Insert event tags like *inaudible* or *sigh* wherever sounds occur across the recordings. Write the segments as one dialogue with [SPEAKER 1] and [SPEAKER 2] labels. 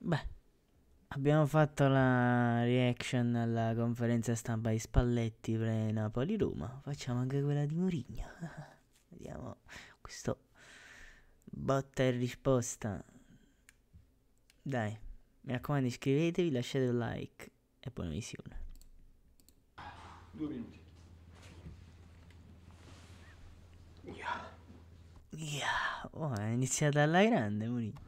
[SPEAKER 1] Beh, abbiamo fatto la reaction alla conferenza stampa di Spalletti pre Napoli-Roma. Facciamo anche quella di Mourinho. *laughs* Vediamo questo botta e risposta. Dai, mi raccomando iscrivetevi, lasciate un like e buona visione.
[SPEAKER 2] Due minuti. Yeah.
[SPEAKER 1] Yeah, oh, è iniziata alla grande Mourinho.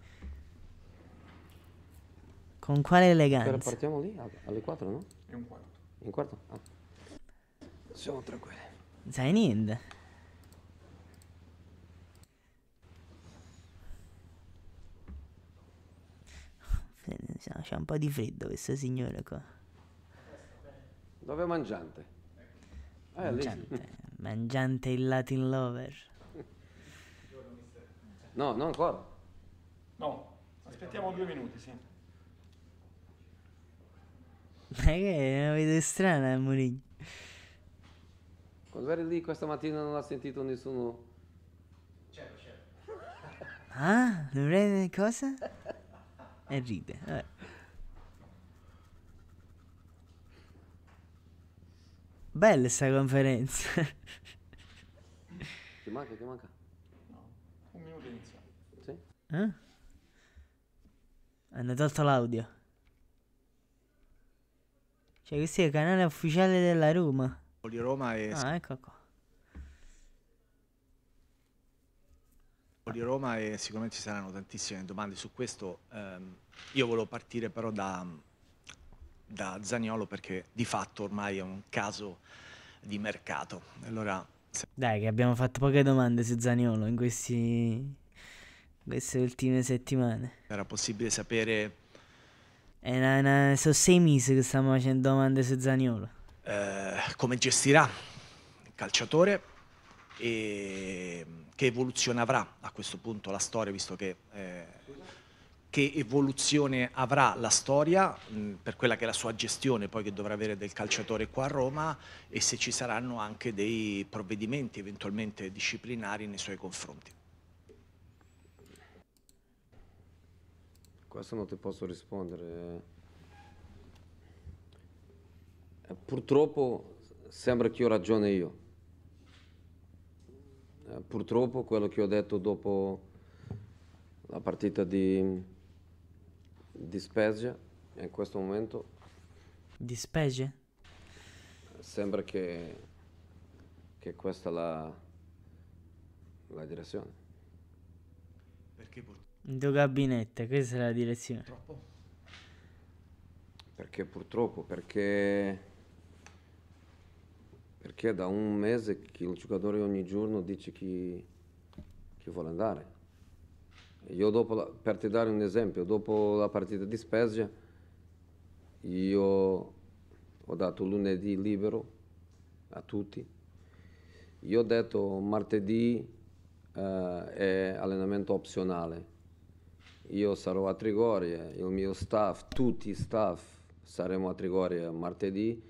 [SPEAKER 1] Con quale eleganza? Però partiamo
[SPEAKER 3] lì alle 4, no? È un quarto. Un quarto? Ah. Siamo tranquilli.
[SPEAKER 1] Sei niente. C'è un po' di freddo questo signore qua.
[SPEAKER 3] Dove mangiante? Eh, mangiante,
[SPEAKER 1] mangiante il Latin lover.
[SPEAKER 3] No, non ancora. No, aspettiamo due minuti, sì.
[SPEAKER 1] Ma che è una vita strana Mourinho?
[SPEAKER 3] Cos'eri lì questa mattina non ha sentito nessuno?
[SPEAKER 4] C'ero, c'ero.
[SPEAKER 1] Ah, dovrei cosa? E ride. Vabbè. Bella sta conferenza.
[SPEAKER 3] Ti manca, ti manca? No, un minuto inizia. Sì?
[SPEAKER 1] Eh? Hanno tolto l'audio. Cioè, questo è il canale ufficiale della Roma. Di Roma e... Ah, ecco qua.
[SPEAKER 4] Di Roma e sicuramente ci saranno tantissime domande su questo. Ehm, io volevo partire però da, da Zaniolo perché di fatto ormai è un caso di mercato. Allora,
[SPEAKER 1] se... Dai, che abbiamo fatto poche domande su Zagnolo in questi... queste ultime settimane.
[SPEAKER 4] Era possibile sapere
[SPEAKER 1] una, una, sono sei mesi che stiamo facendo domande su Zaniolo.
[SPEAKER 4] Eh, come gestirà il calciatore e che evoluzione avrà a questo punto la storia, visto che... Eh, che evoluzione avrà la storia mh, mm, per quella che è la sua gestione poi che dovrà avere del calciatore qua a Roma e se ci saranno anche dei provvedimenti eventualmente disciplinari nei
[SPEAKER 3] suoi confronti. Questo non ti posso rispondere. Eh, purtroppo sembra che ho ragione io. Eh, purtroppo quello che ho detto dopo la partita di, di Spezia, in questo momento...
[SPEAKER 1] Di Spezia?
[SPEAKER 3] Sembra che, che questa è la, la direzione. Perché purtroppo?
[SPEAKER 1] Il tuo gabinetto, questa è la direzione. Purtroppo.
[SPEAKER 3] Perché purtroppo? Perché... Perché da un mese che il giocatore ogni giorno dice chi, chi vuole andare. Io dopo, la, per ti dare un esempio, dopo la partita di Spezia, io ho dato lunedì libero a tutti. Io ho detto martedì eh, è allenamento opzionale, io sarò a Trigoria, il mio staff, tutti i staff saremo a Trigoria martedì,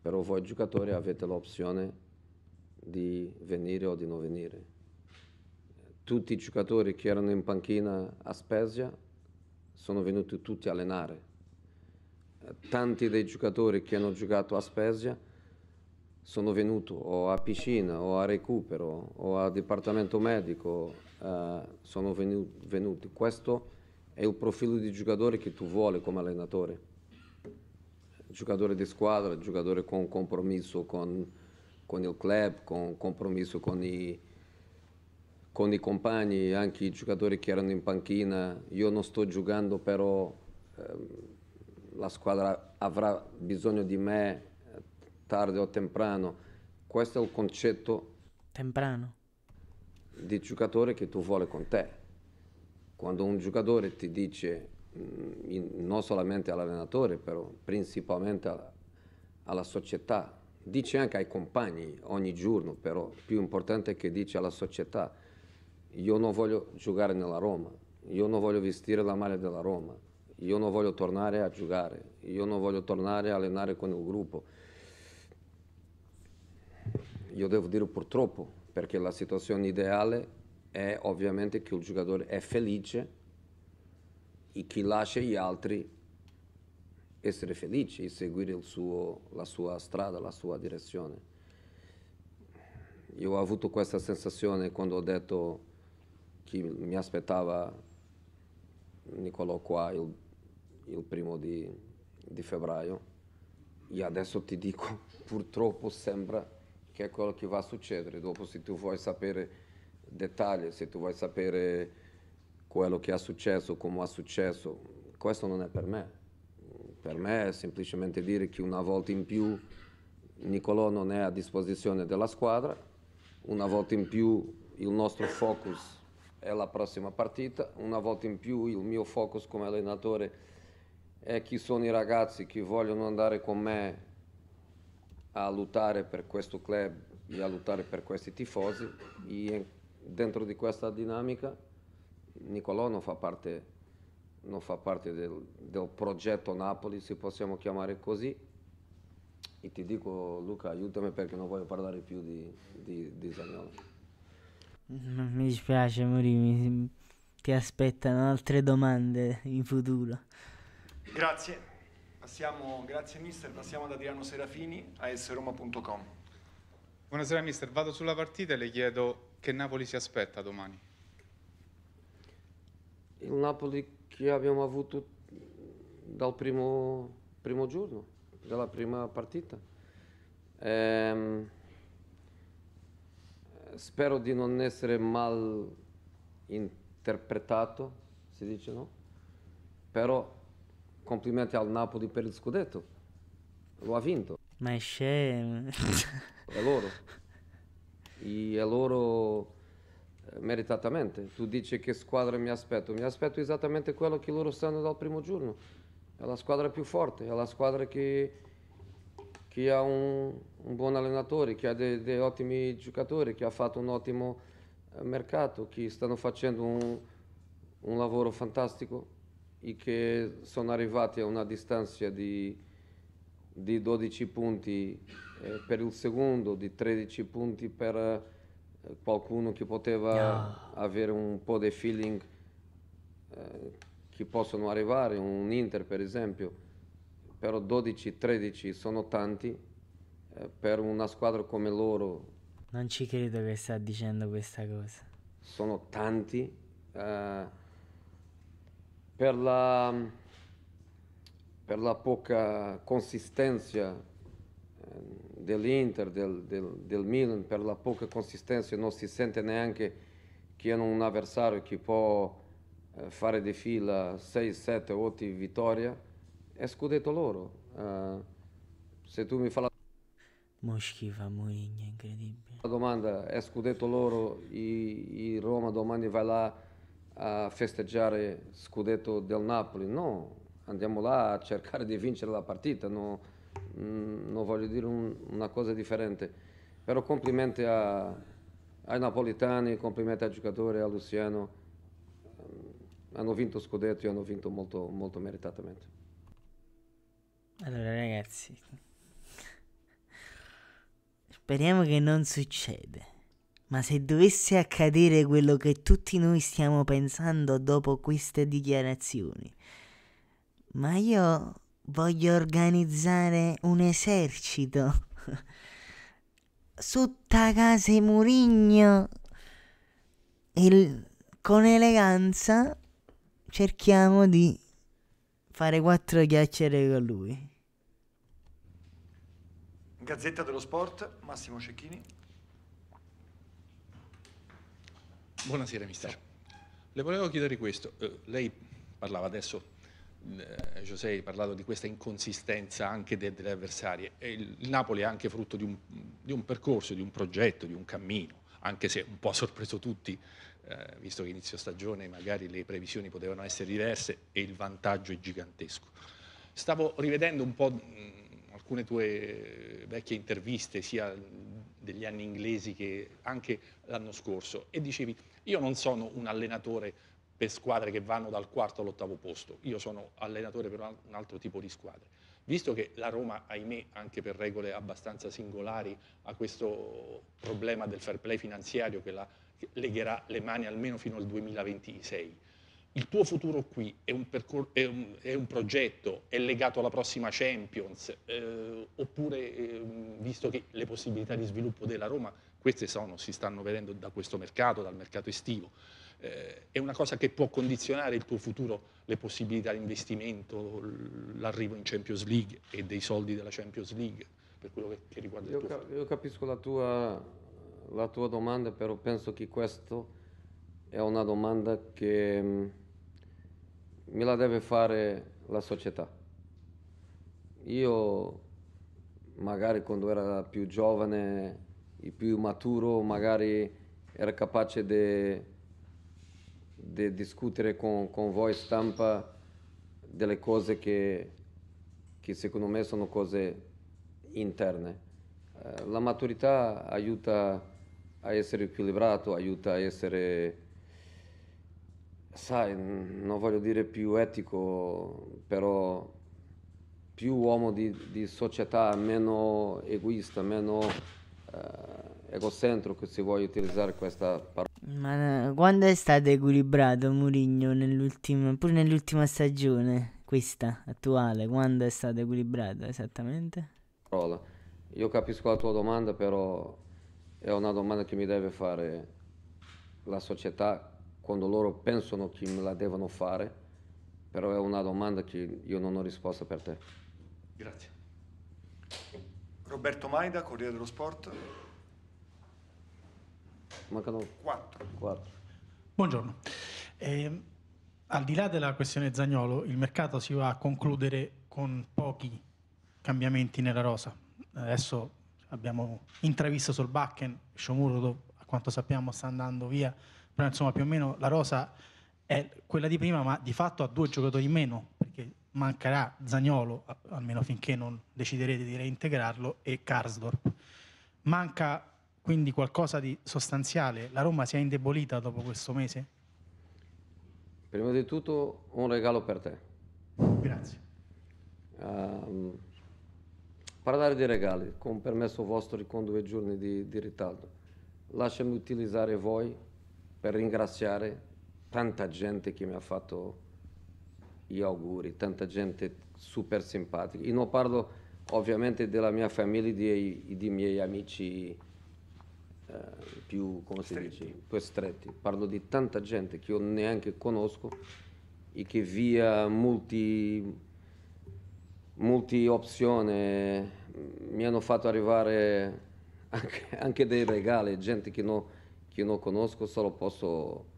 [SPEAKER 3] però voi giocatori avete l'opzione di venire o di non venire. Tutti i giocatori che erano in panchina a Spezia sono venuti tutti a allenare. Tanti dei giocatori che hanno giocato a Spezia sono venuti o a piscina o a recupero o al dipartimento medico, eh, sono venuti. Questo è il profilo di giocatore che tu vuoi come allenatore. Giocatore di squadra, giocatore con compromesso con, con il club, con compromesso con i, con i compagni, anche i giocatori che erano in panchina. Io non sto giocando, però ehm, la squadra avrà bisogno di me eh, tardi o temprano. Questo è il concetto.
[SPEAKER 1] Temprano.
[SPEAKER 3] Di giocatore che tu vuole con te quando un giocatore ti dice, mm, non solamente all'allenatore, però principalmente alla, alla società, dice anche ai compagni ogni giorno, però più importante è che dice alla società, io non voglio giocare nella Roma, io non voglio vestire la maglia della Roma, io non voglio tornare a giocare, io non voglio tornare a allenare con il gruppo. Io devo dire purtroppo, perché la situazione ideale è ovviamente che il giocatore è felice e che lascia gli altri essere felici e seguire suo, la sua strada, la sua direzione. Io ho avuto questa sensazione quando ho detto che mi aspettava Nicolò qua il, il primo di, di febbraio e adesso ti dico *laughs* purtroppo sembra che è quello che va a succedere, dopo se tu vuoi sapere dettagli, se tu vuoi sapere quello che è successo, come è successo, questo non è per me. Per me è semplicemente dire che una volta in più Nicolò non è a disposizione della squadra, una volta in più il nostro focus è la prossima partita, una volta in più il mio focus come allenatore è chi sono i ragazzi che vogliono andare con me a lottare per questo club e a lottare per questi tifosi e dentro di questa dinamica Nicolò non fa parte, non fa parte del, del, progetto Napoli, se possiamo chiamare così. E ti dico Luca, aiutami perché non voglio parlare più di, di, di
[SPEAKER 1] Mi dispiace Muri, ti aspettano altre domande in futuro.
[SPEAKER 2] Grazie. Passiamo, grazie mister, passiamo da Adriano Serafini a
[SPEAKER 5] sroma.com. Buonasera mister, vado sulla partita e le chiedo che Napoli si aspetta domani?
[SPEAKER 3] Il Napoli che abbiamo avuto dal primo, primo giorno, dalla prima partita. Ehm, spero di non essere mal interpretato, si dice no? Però complimenti al Napoli per il scudetto, lo ha vinto.
[SPEAKER 1] Ma è scemo.
[SPEAKER 3] È loro. *laughs* e loro eh, meritatamente. Tu dici che squadra mi aspetto, mi aspetto esattamente quello che loro sanno dal primo giorno, è la squadra più forte, è la squadra che, che ha un, un, buon allenatore, che ha dei, dei, ottimi giocatori, che ha fatto un ottimo eh, mercato, che stanno facendo un, un lavoro fantastico e che sono arrivati a una distanza di, di 12 punti eh, per il secondo di 13 punti per eh, qualcuno che poteva no. Ah. avere un po' di feeling eh, che possono arrivare, un Inter per esempio, però 12-13 sono tanti eh, per una squadra come loro.
[SPEAKER 1] Non ci credo che sta dicendo questa cosa.
[SPEAKER 3] Sono tanti. Per la, per la, poca consistenza ehm, dell'Inter, del, del, del, Milan, per la poca consistenza non si sente neanche che hanno un avversario che può eh, fare di fila 6, 7, 8 vittorie, è scudetto loro. Uh, se tu mi fai la...
[SPEAKER 1] Mo Mourinho,
[SPEAKER 3] incredibile. La domanda è scudetto loro, e, i Roma domani vai là a festeggiare scudetto del Napoli? No, andiamo là a cercare di vincere la partita, no? Mm, non voglio dire un, una cosa differente, però complimenti a, ai napoletani, complimenti al giocatore, a Luciano, mm, hanno vinto Scudetto e hanno vinto molto, molto meritatamente.
[SPEAKER 1] Allora ragazzi, speriamo che non succeda. Ma se dovesse accadere quello che tutti noi stiamo pensando dopo queste dichiarazioni, ma io voglio organizzare un esercito. Sutta *laughs* casa e Murigno. e con eleganza cerchiamo di fare quattro chiacchiere con lui.
[SPEAKER 2] Gazzetta dello Sport, Massimo Cecchini.
[SPEAKER 4] Buonasera, mister. Le volevo chiedere questo. Uh, lei parlava adesso eh, José hai parlato di questa inconsistenza anche de, delle avversarie e il, Napoli è anche frutto di un, di un, percorso, di un progetto, di un cammino, anche se un po' *laughs* ha sorpreso tutti, eh, visto che inizio stagione magari le previsioni potevano essere diverse e il vantaggio è gigantesco. Stavo rivedendo un po' alcune tue vecchie interviste, sia degli anni inglesi che anche l'anno scorso, e dicevi io non sono un allenatore per squadre che vanno dal quarto all'ottavo posto. Io sono allenatore per un altro tipo di squadre. Visto che la Roma, ahimè, anche per regole abbastanza singolari, ha questo problema del fair play finanziario che la che legherà le mani almeno fino al 2026, il tuo futuro qui è un, è un, è un progetto, è legato alla prossima Champions, eh, oppure eh, visto che le possibilità di sviluppo della Roma, queste sono, si stanno vedendo da questo mercato, dal mercato estivo, eh, è una cosa che può condizionare il tuo futuro, le possibilità di investimento, l'arrivo in Champions League e dei soldi della Champions League per quello che, che
[SPEAKER 3] riguarda io il tuo futuro. Io capisco la tua, la tua domanda, però penso che questa è una domanda che mh, mm, me la deve fare la società. Io magari quando era più giovane e più maturo, magari era capace di di discutere con, con, voi stampa delle cose che, che secondo me sono cose interne. Eh, la maturità aiuta a essere equilibrato, aiuta a essere, sai, non voglio dire più etico, però più uomo di, di società, meno egoista, meno eh, egocentrico, se vuoi utilizzare questa parola.
[SPEAKER 1] Ma eh, quando è stato equilibrato Murigno nell'ultima, pure nell'ultima stagione, questa attuale, quando è stato equilibrato esattamente?
[SPEAKER 3] Io capisco la tua domanda, però è una domanda che mi deve fare la società quando loro pensano che me la devono fare, però è una domanda che io non ho risposta per te.
[SPEAKER 2] Grazie. Roberto Maida, Corriere dello Sport. Mancano 4. 4.
[SPEAKER 5] Buongiorno. Eh, al di là della questione Zagnolo, il mercato si va a concludere con pochi cambiamenti nella rosa. Adesso abbiamo intravisto sul Bakken, Shomurodo a quanto sappiamo sta andando via, però insomma più o meno la rosa è quella di prima, ma di fatto ha due giocatori in meno, perché mancherà Zagnolo, almeno finché non deciderete di reintegrarlo, e Karsdorp. Manca quindi qualcosa di sostanziale. La Roma si è indebolita dopo questo mese?
[SPEAKER 3] Prima di tutto un regalo per te. Grazie. Uh, parlare di regali, con permesso vostro con due giorni di, di ritardo. Lasciami utilizzare voi per ringraziare tanta gente che mi ha fatto gli auguri, tanta gente super simpatica. Io non parlo ovviamente della mia famiglia e dei, dei miei amici eh, più, dice, più stretti. Parlo di tanta gente che io neanche conosco e che via molti, molti opzioni mm, mi hanno fatto arrivare anche, *laughs* anche dei regali, gente che, no, che non conosco, solo posso...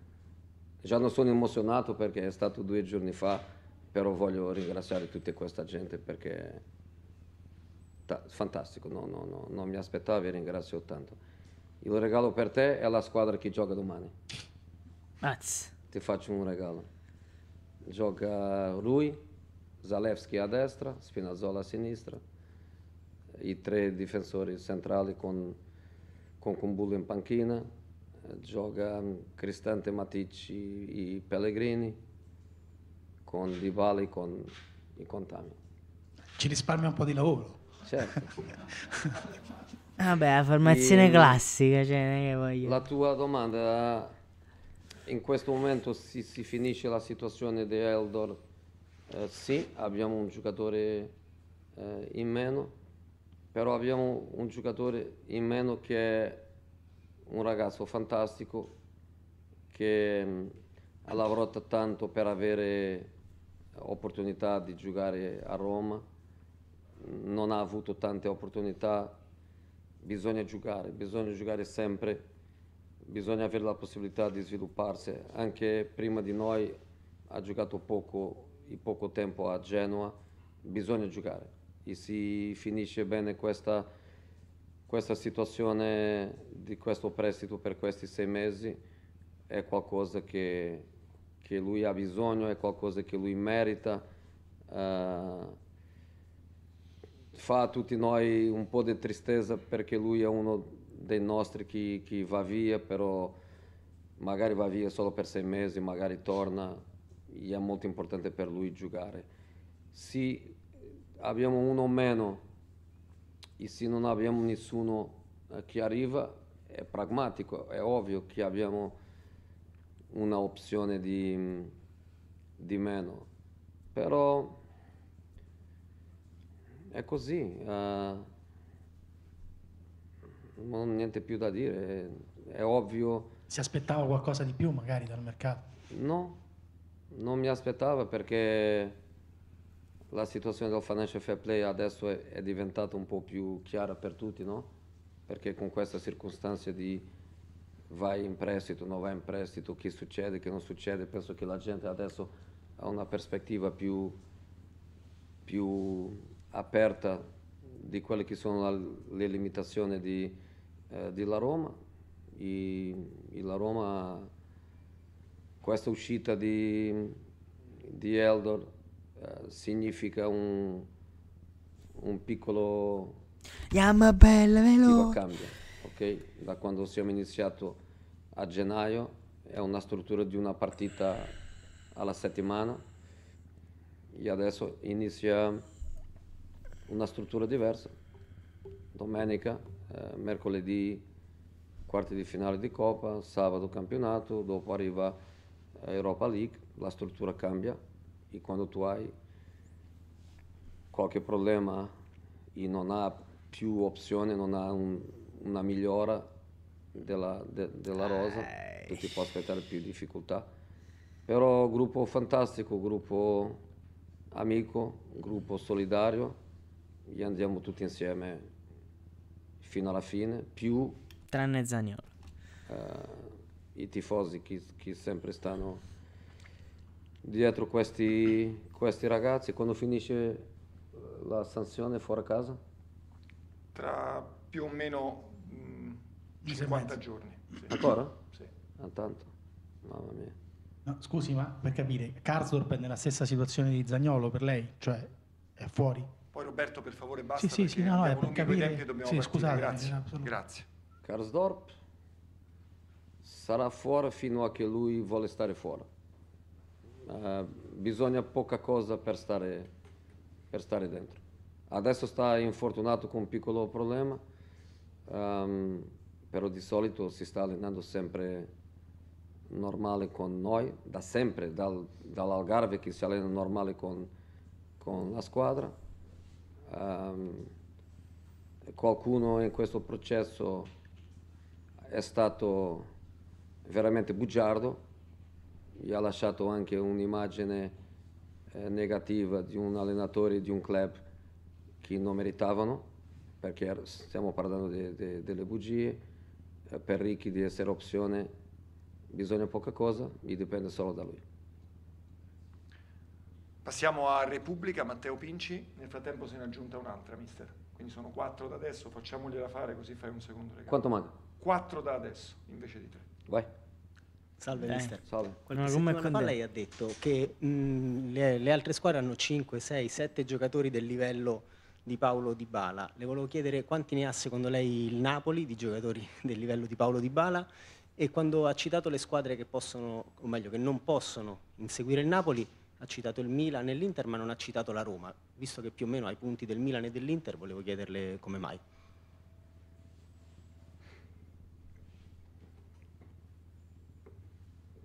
[SPEAKER 3] Già non sono emozionato perché è stato due giorni fa, però voglio ringraziare tutta questa gente perché fantastico, no, no, no, non mi aspettavo e ringrazio tanto. Il regalo per te è la squadra che gioca domani. Mazz. Ti faccio un regalo. Gioca lui, Zalewski a destra, Spinazzola a sinistra, i tre difensori centrali con, con Cumbullo in panchina, gioca Cristante Maticci e Pellegrini con Dybala e con, con Tami. Ci risparmia un po' di lavoro. Certo.
[SPEAKER 1] *laughs* Vabbè, la formazione e ehm, classica, cioè, voglio.
[SPEAKER 3] La tua domanda era, in questo momento si, si, finisce la situazione di Eldor? Eh, sì, abbiamo un giocatore eh, in meno, però abbiamo un giocatore in meno che è un ragazzo fantastico che mh, mm, ha lavorato tanto per avere opportunità di giocare a Roma, non ha avuto tante opportunità bisogna giocare, bisogna giocare sempre, bisogna avere la possibilità di svilupparsi. Anche prima di noi ha giocato poco, e poco tempo a Genoa, bisogna giocare. E se finisce bene questa, questa situazione di questo prestito per questi sei mesi, è qualcosa che, che lui ha bisogno, è qualcosa che lui merita. Uh, fa a tutti noi un um po' di tristezza perché lui è uno um dei nostri che, che va via, però magari va via solo per sei mesi, magari torna e è molto importante per lui giocare. Se abbiamo uno um o meno e se non abbiamo nessuno che arriva, è pragmatico, è ovvio che abbiamo una opzione di, di meno. Però è così, uh, non ho niente più da dire, è, è, ovvio.
[SPEAKER 5] Si aspettava qualcosa di più magari dal mercato?
[SPEAKER 3] No, non mi aspettava perché la situazione del financial fair play adesso è, è diventata un po' più chiara per tutti, no? Perché con questa circostanza di vai in prestito, non vai in prestito, che succede, che non succede, penso che la gente adesso ha una prospettiva più, più aperta di quelle che sono le limitazioni di, eh, della Roma e, e, la Roma questa uscita di, di Eldor eh, significa un, un piccolo
[SPEAKER 1] Yama bella velo.
[SPEAKER 3] cambia ok da quando siamo iniziato a gennaio è una struttura di una partita alla settimana e adesso inizia una struttura diversa. Domenica, eh, mercoledì quarti di finale di Coppa, sabato campionato, dopo arriva eh, Europa League, la struttura cambia e quando tu hai qualche problema e non ha più opzioni, non ha un, una migliora della, de, della rosa, tu ti puoi aspettare più difficoltà. Però gruppo fantastico, gruppo amico, gruppo solidario gli andiamo tutti insieme fino alla fine, più... Tranne Zagnolo. Uh, eh, I tifosi che, sempre stanno dietro questi, questi ragazzi, quando finisce eh, la sanzione fuori casa?
[SPEAKER 2] Tra più o meno mh, mm, 50 giorni. Sì. Ancora? Sì.
[SPEAKER 3] Ah, tanto,
[SPEAKER 5] mamma mia. No, scusi, ma per capire, Karsdorp è nella stessa situazione di Zagnolo per lei? Cioè, è fuori?
[SPEAKER 2] Poi Roberto per favore basta sì, sì, sì, no, è per capire... tempi dobbiamo sì, partire. Scusate, Grazie. Assolutamente... Eh, grazie.
[SPEAKER 3] Karsdorp sarà fuori fino a che lui vuole stare fuori. Uh, bisogna poca cosa per stare, per stare dentro. Adesso sta infortunato con un piccolo problema, um, però di solito si sta allenando sempre normale con noi, da sempre, dal, dall'Algarve che si allena normale con, con la squadra Um, qualcuno in questo processo è stato veramente bugiardo, e ha lasciato anche un'immagine eh, negativa di un allenatore di un club che non meritavano, perché er, stiamo parlando de, de, delle bugie, eh, per ricchi di essere opzione bisogna poca cosa e dipende solo da lui.
[SPEAKER 2] Passiamo a Repubblica, Matteo Pinci, nel frattempo se ne è aggiunta un'altra, mister. Quindi sono quattro da adesso, facciamogliela fare così fai un secondo regalo. Quanto manca? Quattro da adesso invece di tre.
[SPEAKER 3] Vai.
[SPEAKER 5] Salve eh, mister. Salve. Qualche settimana fa lei ha detto
[SPEAKER 1] che mh, mm, le, le, altre squadre hanno
[SPEAKER 5] 5, 6, 7 giocatori del livello di Paolo Di Bala. Le volevo chiedere quanti ne ha secondo
[SPEAKER 1] lei il Napoli di giocatori *laughs* del livello di Paolo Di Bala e quando ha citato le squadre che possono, o meglio che non possono inseguire il Napoli, ha citato il Milan e l'Inter ma non
[SPEAKER 5] ha citato la Roma. Visto che più o meno ha i punti del Milan e dell'Inter, volevo chiederle come mai.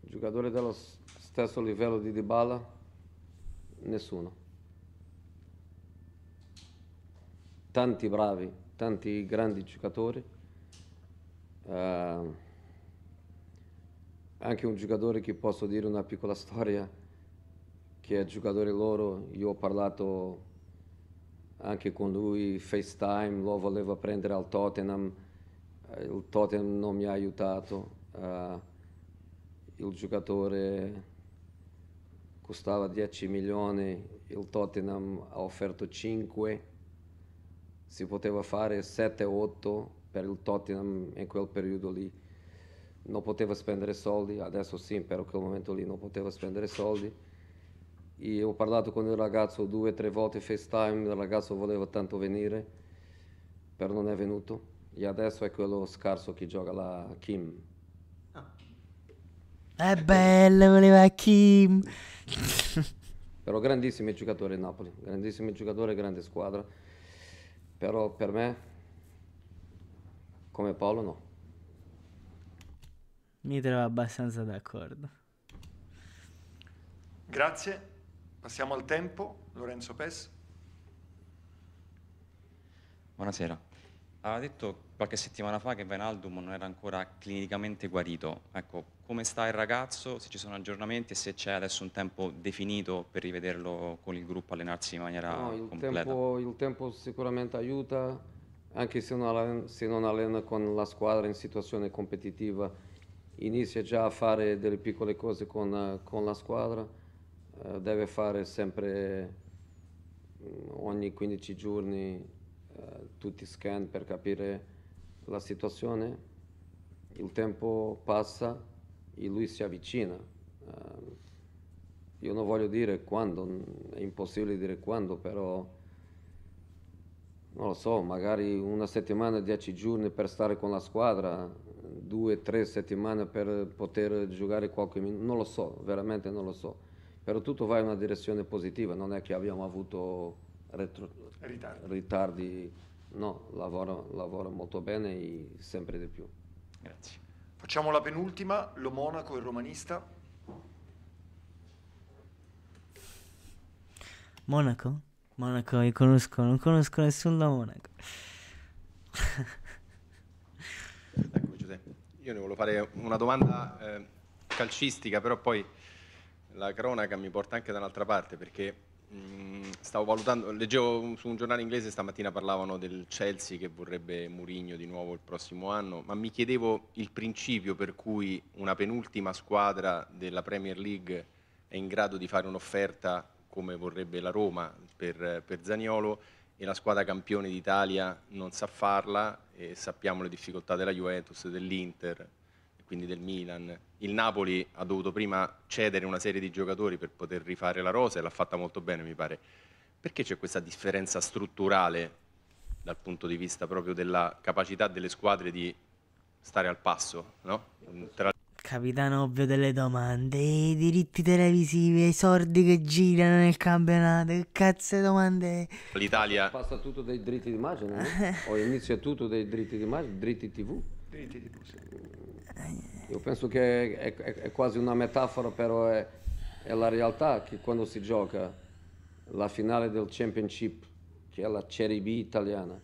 [SPEAKER 3] Giocatore dello stesso livello di Dybala? Nessuno. Tanti bravi, tanti grandi giocatori. Uh, anche un giocatore che posso dire una piccola storia che è giocatore loro, io ho parlato anche con lui FaceTime, lo voleva prendere al Tottenham, eh, il Tottenham non mi ha aiutato, uh, il giocatore costava 10 milioni, il Tottenham ha offerto 5, si poteva fare 7-8 per il Tottenham in quel periodo lì, non poteva spendere soldi, adesso sì, però quel momento lì non poteva spendere soldi io ho parlato con il ragazzo due o tre volte FaceTime, il ragazzo voleva tanto venire, però non è venuto. E adesso è quello scarso che gioca la Kim. Ah.
[SPEAKER 1] È bello, voleva Kim. *laughs*
[SPEAKER 3] però grandissimo giocatore Napoli, grandissimi giocatori, grande squadra. Però per me, come Paolo, no.
[SPEAKER 1] Mi trovo abbastanza d'accordo.
[SPEAKER 2] Grazie Passiamo al tempo,
[SPEAKER 5] Lorenzo Pes. Buonasera. Ha detto qualche settimana fa che Venaldum non era ancora clinicamente guarito. Ecco, come sta il ragazzo, se ci sono aggiornamenti e se c'è adesso un tempo definito per rivederlo con il gruppo allenarsi in maniera no, il completa?
[SPEAKER 3] Tempo, il tempo sicuramente aiuta, anche se non, allena, se non allena con la squadra in situazione competitiva, inizia già a fare delle piccole cose con, con la squadra eh, deve fare sempre mm, ogni 15 giorni eh, tutti i scan per capire la situazione. Il tempo passa e lui si avvicina. Eh, io non voglio dire quando, è impossibile dire quando, però non lo so, magari una settimana, dieci giorni per stare con la squadra, due, tre settimane per poter giocare qualche minuto, non lo so, veramente non lo so però tutto va in una direzione positiva, non è che abbiamo avuto retro... ritardi. ritardi. no, lavoro, lavora molto bene e sempre di più. Grazie.
[SPEAKER 2] Facciamo la penultima, lo Monaco e il romanista.
[SPEAKER 1] Monaco? Monaco io conosco, non conosco nessuno da Monaco.
[SPEAKER 5] ecco Giuseppe, io ne volevo fare una domanda eh, calcistica, però poi la cronaca mi porta anche da un'altra parte perché mh, mm, stavo valutando, leggevo su un giornale inglese stamattina parlavano del Chelsea che vorrebbe Murigno di nuovo il prossimo anno, ma mi chiedevo il principio per cui una penultima squadra della Premier League è in grado di fare un'offerta come vorrebbe la Roma per, per Zaniolo e la squadra campione d'Italia non sa farla e sappiamo le difficoltà della Juventus, dell'Inter, quindi del Milan. Il Napoli ha dovuto prima cedere una serie di giocatori per poter rifare la rosa e l'ha fatta molto bene, mi pare. Perché c'è questa differenza strutturale dal punto di vista proprio della capacità delle squadre di stare al passo, no? Tra
[SPEAKER 1] Capitano ovvio delle domande, i diritti televisivi, i sordi che girano nel campionato, che cazzo di domande
[SPEAKER 3] L'Italia... Passa tutto dei diritti di immagine, eh? *laughs* o inizia tutto dei diritti di immagine, diritti tv? Diritti tv, sì. Io penso che è, è, è quasi una metafora, però è, è, la realtà che quando si gioca la finale del championship, che è la Serie B italiana,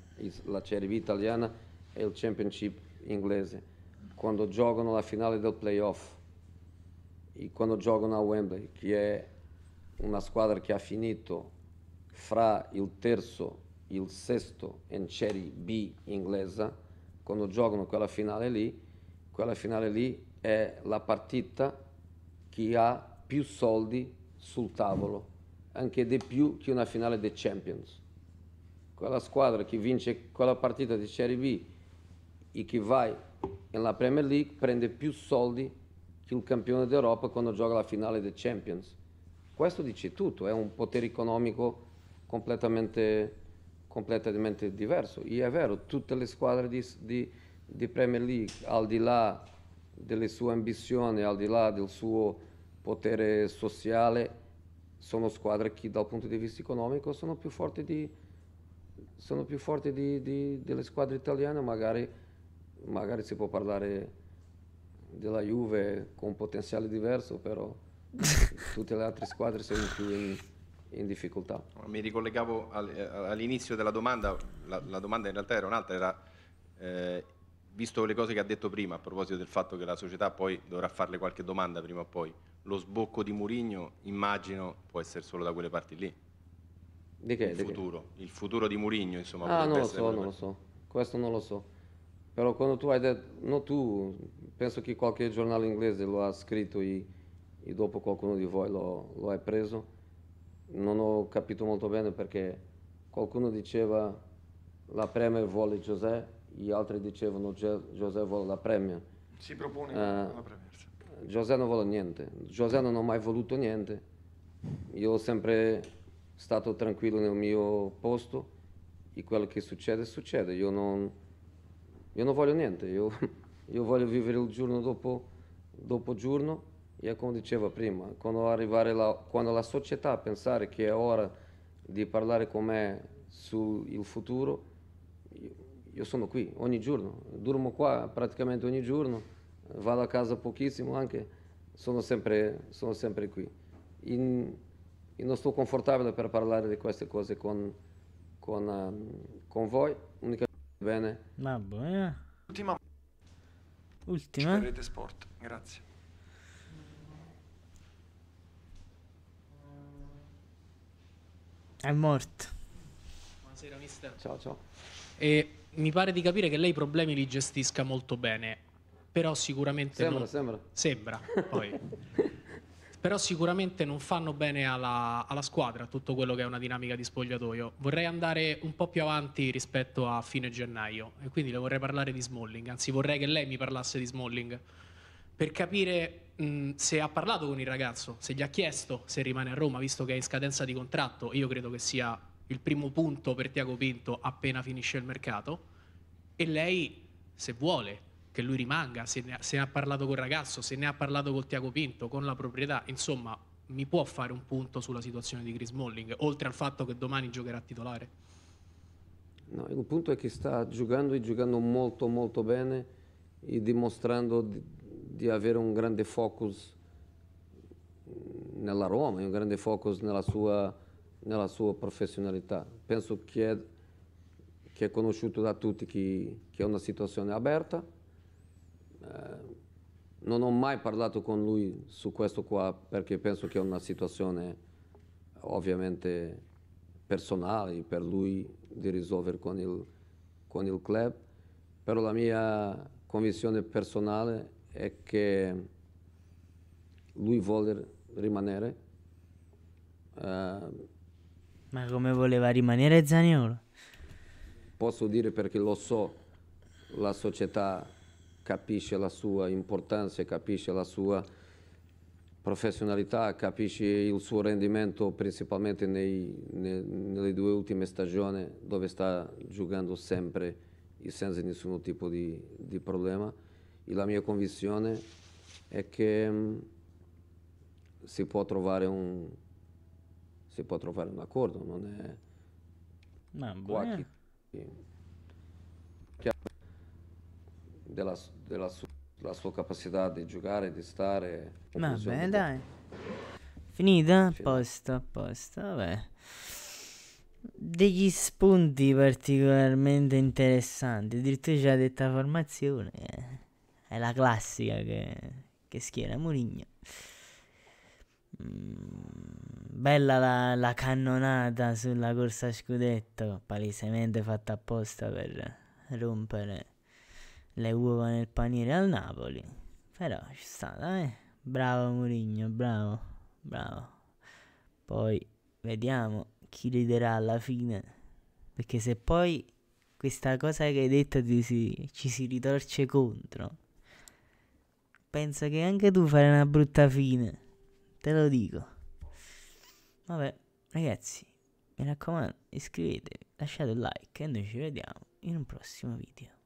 [SPEAKER 3] la Serie B italiana e il championship inglese, quando giocano la finale del playoff e quando giocano a Wembley, che è una squadra che ha finito fra il terzo e il sesto in Serie B inglese, quando giocano quella finale lì, quella finale lì è la partita che ha più soldi sul tavolo, anche di più che una finale dei Champions. Quella squadra che vince quella partita di Serie B e che vai nella Premier League prende più soldi che il campione d'Europa quando gioca la finale dei Champions. Questo dice tutto, è un potere economico completamente, completamente diverso. E è vero, tutte le squadre di, di di Premier League, al di là delle sue ambizioni, al di là del suo potere sociale, sono squadre che dal punto di vista economico sono più forti, di, sono più forti di, di, delle squadre italiane, magari, magari si può parlare della Juve con un potenziale diverso, però *laughs* tutte le altre squadre sono più in, in difficoltà.
[SPEAKER 5] Mi ricollegavo eh, all'inizio della domanda, la, la, domanda in realtà era un'altra, era eh, visto le cose che ha detto prima a proposito del fatto che la società poi dovrà farle qualche domanda prima o poi, lo sbocco di Murigno immagino può essere solo da quelle parti lì.
[SPEAKER 3] Di che? Il, di futuro,
[SPEAKER 5] che? il futuro di Murigno, insomma. Ah, non lo so, non parte. lo
[SPEAKER 3] so, questo non lo so. Però quando tu hai detto, no tu, penso che qualche giornale inglese lo ha scritto e, e dopo qualcuno di voi lo, lo ha preso, non ho capito molto bene perché qualcuno diceva la Premier vuole Giuseppe gli altri dicevano Giuseppe vuole la premia. Si propone eh, la premia. Giuseppe non vuole niente, Giuseppe non ha mai voluto niente, io ho sempre stato tranquillo nel mio posto e quello che succede succede, io non, io non voglio niente, io, *laughs* io, voglio vivere il giorno dopo, dopo giorno e è come diceva prima, quando, la, quando la società pensare che è ora di parlare con me sul futuro, io sono qui ogni giorno, durmo qua praticamente ogni giorno, vado a casa pochissimo anche, sono sempre, sono sempre qui. In, non sto confortabile per parlare di queste cose con, con, ehm, con voi, unicamente bene.
[SPEAKER 2] Vabbè. Eh? Ultima. Ultima. Rete Sport, grazie.
[SPEAKER 4] È morto. Buonasera mister. Ciao ciao. E mi pare di capire che lei i problemi li gestisca molto bene, però sicuramente sembra, non... sembra. sembra poi.
[SPEAKER 1] *laughs*
[SPEAKER 4] però sicuramente non fanno bene alla, alla squadra tutto quello che è una dinamica di spogliatoio. Vorrei andare un po' più avanti rispetto a fine gennaio e quindi le vorrei parlare di Smalling, anzi vorrei che lei mi parlasse di Smalling per capire mh, se ha parlato con il ragazzo, se gli ha chiesto se rimane a Roma, visto che è in scadenza di contratto, io credo che sia il primo punto per Tiago Pinto appena finisce il mercato e lei, se vuole che lui rimanga, se ne, ha, se ne ha parlato col ragazzo, se ne ha parlato col Tiago Pinto, con la proprietà, insomma, mi può fare un punto sulla situazione di Chris Molling, oltre al fatto che domani giocherà a titolare?
[SPEAKER 3] No, il punto è che sta giocando e giocando molto molto bene e dimostrando di, di avere un grande focus nella Roma, un grande focus nella sua nella sua professionalità. Penso che è, che è conosciuto da tutti che, che, è una situazione aperta. Eh, non ho mai parlato con lui su questo qua perché penso che è una situazione ovviamente personale per lui di risolvere con il, con il club, però la mia convinzione personale è che lui vuole rimanere. Uh,
[SPEAKER 1] ma come voleva rimanere Zaniolo?
[SPEAKER 3] Posso dire perché lo so, la società capisce la sua importanza, capisce la sua professionalità, capisce il suo rendimento principalmente nei, nei, nelle due ultime stagioni dove sta giocando sempre e senza nessun tipo di, di problema. E la mia convinzione è che mh, mm, si può trovare un, si può trovare un accordo, non è... Mamma mia. Chi... Della, della, sua, della, sua capacità di giocare, di stare... Ma Vabbè, dai.
[SPEAKER 1] Finita? A Posto, a posto, vabbè. Degli spunti particolarmente interessanti, addirittura c'è detta formazione, eh. è la classica che, che schiera Mourinho. Mm, bella la, la, cannonata sulla corsa scudetto, palesemente fatta apposta per rompere le uova nel paniere al Napoli. Però c'è stata, eh. Bravo Murigno, bravo, bravo. Poi vediamo chi riderà alla fine. Perché se poi questa cosa che hai detto si, ci si ritorce contro, penso che anche tu farai una brutta fine te lo dico. Vabbè, ragazzi, mi raccomando, iscrivetevi, lasciate un like e noi ci vediamo in un prossimo video.